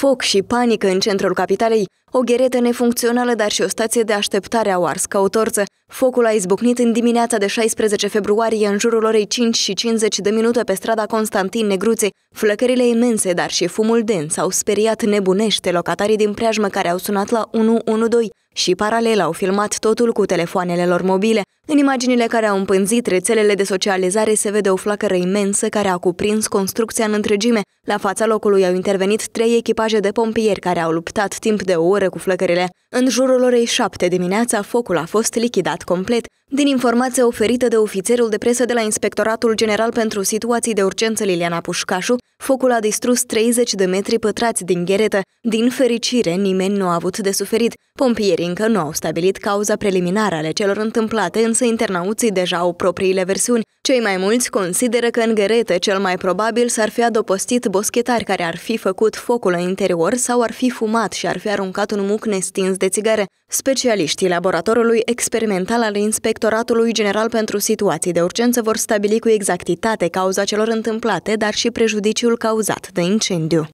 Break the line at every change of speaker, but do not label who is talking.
Foc și panică în centrul capitalei, o gheretă nefuncțională, dar și o stație de așteptare au ars ca o torță. Focul a izbucnit în dimineața de 16 februarie în jurul orei 5 și 50 de minute pe strada Constantin Negruțe. Flăcările imense, dar și fumul dens au speriat nebunește locatarii din preajmă care au sunat la 112 și paralel au filmat totul cu telefoanele lor mobile. În imaginile care au împânzit rețelele de socializare se vede o flacără imensă care a cuprins construcția în întregime. La fața locului au intervenit trei echipaje de pompieri care au luptat timp de o oră cu flăcările. În jurul orei 7 dimineața, focul a fost lichidat complet. Din informația oferită de ofițerul de presă de la Inspectoratul General pentru Situații de Urgență Liliana Pușcașu, focul a distrus 30 de metri pătrați din gheretă. Din fericire, nimeni nu a avut de suferit. Pompierii încă nu au stabilit cauza preliminară ale celor întâmplate, însă internauții deja au propriile versiuni. Cei mai mulți consideră că în gheretă cel mai probabil s-ar fi adopostit boschetari care ar fi făcut focul în interior sau ar fi fumat și ar fi aruncat un muc nestins de țigare. Specialiștii laboratorului experimental al inspectorului Inspectoratului General pentru Situații de Urgență vor stabili cu exactitate cauza celor întâmplate, dar și prejudiciul cauzat de incendiu.